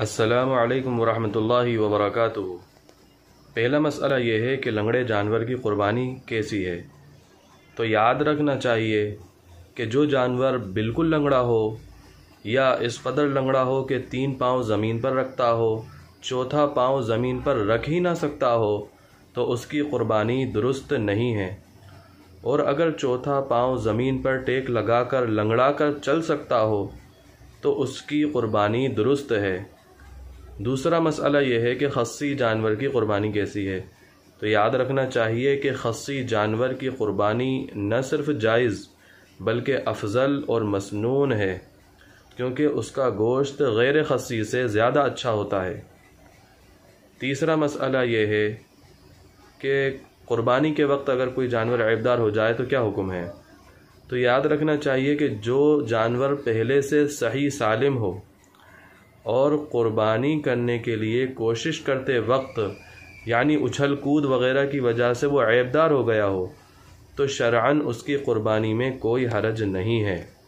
असलकम वरहि वबरक पहला मसला यह है कि लंगड़े जानवर की क़ुरबानी कैसी है तो याद रखना चाहिए कि जो जानवर बिल्कुल लंगड़ा हो या इस कदर लंगड़ा हो कि तीन पाँव ज़मीन पर रखता हो चौथा पाँव ज़मीन पर रख ही ना सकता हो तो उसकी क़ुरबानी दुरुस्त नहीं है और अगर चौथा पाँव ज़मीन पर टेक लगा कर लंगड़ा कर चल सकता हो तो उसकी क़ुरबानी दुरुस्त है दूसरा मसला यह है कि खस्सी जानवर की क़ुरबानी कैसी है तो याद रखना चाहिए कि खस्सी जानवर की क़ुरबानी न सिर्फ जायज़ बल्कि अफजल और मसनून है क्योंकि उसका गोश्त गैर खस्सी से ज़्यादा अच्छा होता है तीसरा मसला ये है कि कुर्बानी के वक्त अगर कोई जानवर ऐबदार हो जाए तो क्या हुक्म है तो याद रखना चाहिए कि जो जानवर पहले से सही सालिम हो और क़ुरबानी करने के लिए कोशिश करते वक्त यानी उछल कूद वगैरह की वजह से वो ऐबदार हो गया हो तो शरान उसकी क़ुरबानी में कोई हरज नहीं है